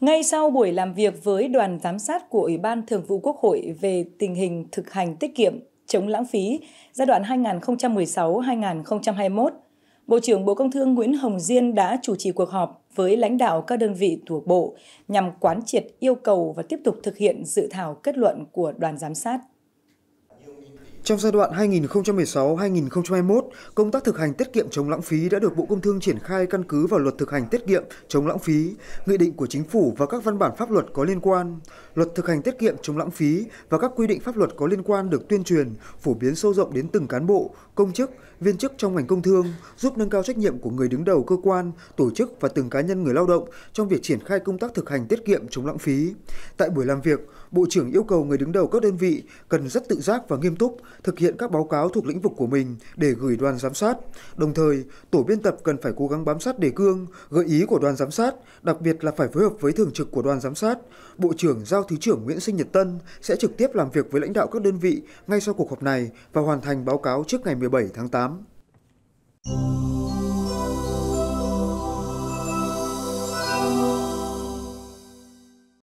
Ngay sau buổi làm việc với đoàn giám sát của Ủy ban Thường vụ Quốc hội về tình hình thực hành tiết kiệm, chống lãng phí giai đoạn 2016-2021, Bộ trưởng Bộ Công Thương Nguyễn Hồng Diên đã chủ trì cuộc họp với lãnh đạo các đơn vị thuộc Bộ nhằm quán triệt yêu cầu và tiếp tục thực hiện dự thảo kết luận của đoàn giám sát. Trong giai đoạn 2016-2021, công tác thực hành tiết kiệm chống lãng phí đã được Bộ Công Thương triển khai căn cứ vào luật thực hành tiết kiệm chống lãng phí, nghị định của chính phủ và các văn bản pháp luật có liên quan. Luật thực hành tiết kiệm chống lãng phí và các quy định pháp luật có liên quan được tuyên truyền, phổ biến sâu rộng đến từng cán bộ, công chức, viên chức trong ngành công thương, giúp nâng cao trách nhiệm của người đứng đầu cơ quan, tổ chức và từng cá nhân người lao động trong việc triển khai công tác thực hành tiết kiệm chống lãng phí. Tại buổi làm việc, Bộ trưởng yêu cầu người đứng đầu các đơn vị cần rất tự giác và nghiêm túc thực hiện các báo cáo thuộc lĩnh vực của mình để gửi đoàn giám sát. Đồng thời, tổ biên tập cần phải cố gắng bám sát đề cương, gợi ý của đoàn giám sát, đặc biệt là phải phối hợp với thường trực của đoàn giám sát. Bộ trưởng giao Thứ trưởng Nguyễn Sinh Nhật Tân sẽ trực tiếp làm việc với lãnh đạo các đơn vị ngay sau cuộc họp này và hoàn thành báo cáo trước ngày 17 tháng 8.